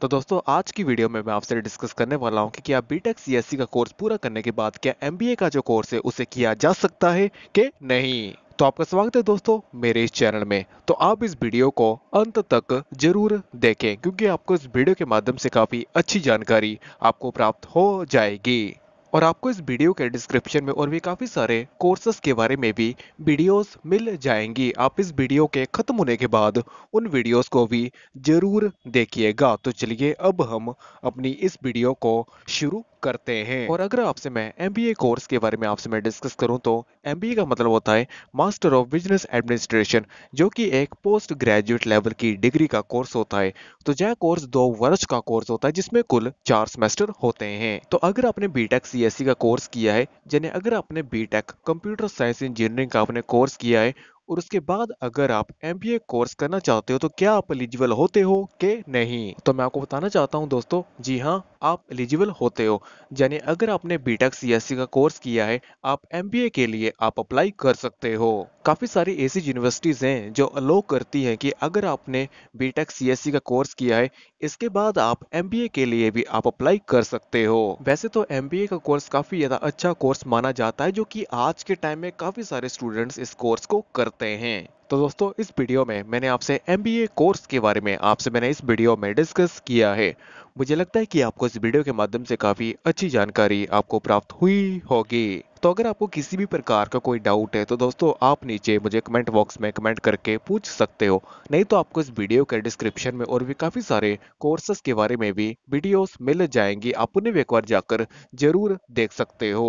तो दोस्तों आज की वीडियो में मैं आपसे डिस्कस करने वाला हूं कि क्या बीटेक सीएससी e e का कोर्स पूरा करने के बाद क्या एमबीए का जो कोर्स है उसे किया जा सकता है कि नहीं तो आपका स्वागत है दोस्तों मेरे इस चैनल में तो आप इस वीडियो को अंत तक जरूर देखें क्योंकि आपको इस वीडियो के माध्यम से काफ़ी अच्छी जानकारी आपको प्राप्त हो जाएगी और आपको इस वीडियो के डिस्क्रिप्शन में और भी काफ़ी सारे कोर्सेस के बारे में भी वीडियोस मिल जाएंगी आप इस वीडियो के ख़त्म होने के बाद उन वीडियोस को भी ज़रूर देखिएगा तो चलिए अब हम अपनी इस वीडियो को शुरू करते हैं और अगर आपसे मैं एम कोर्स के बारे में आपसे मैं डिस्कस करूं तो एम का मतलब होता है मास्टर ऑफ बिजनेस एडमिनिस्ट्रेशन जो कि एक पोस्ट ग्रेजुएट लेवल की डिग्री का कोर्स होता है तो यह कोर्स दो वर्ष का कोर्स होता है जिसमें कुल चार सेमेस्टर होते हैं तो अगर आपने बी टेक सी बीएससी का कोर्स किया है यानी अगर आपने बीटेक कंप्यूटर साइंस इंजीनियरिंग का आपने कोर्स किया है और उसके बाद अगर आप एम कोर्स करना चाहते हो तो क्या आप एलिजिबल होते हो के नहीं तो मैं आपको बताना चाहता हूँ दोस्तों जी हाँ आप एलिजिबल होते हो यानी अगर आपने बीटेक सीएससी e का कोर्स किया है आप एमबीए के लिए आप अप्लाई कर सकते हो काफ़ी सारी ऐसी यूनिवर्सिटीज़ हैं जो अलो करती हैं कि अगर आपने बीटेक सीएससी e का कोर्स किया है इसके बाद आप एमबीए के लिए भी आप अप्लाई कर सकते हो वैसे तो एमबीए का कोर्स काफ़ी ज़्यादा अच्छा कोर्स माना जाता है जो की आज के टाइम में काफ़ी सारे स्टूडेंट्स इस कोर्स को करते हैं तो दोस्तों इस वीडियो में मैंने आपसे एम कोर्स के बारे में आपसे मैंने इस वीडियो में डिस्कस किया है मुझे लगता है कि आपको इस वीडियो के माध्यम से काफ़ी अच्छी जानकारी आपको प्राप्त हुई होगी तो अगर आपको किसी भी प्रकार का कोई डाउट है तो दोस्तों आप नीचे मुझे कमेंट बॉक्स में कमेंट करके पूछ सकते हो नहीं तो आपको इस वीडियो के डिस्क्रिप्शन में और भी काफ़ी सारे कोर्सेस के बारे में भी वीडियोस मिल जाएंगी आप उन्हें एक बार जाकर जरूर देख सकते हो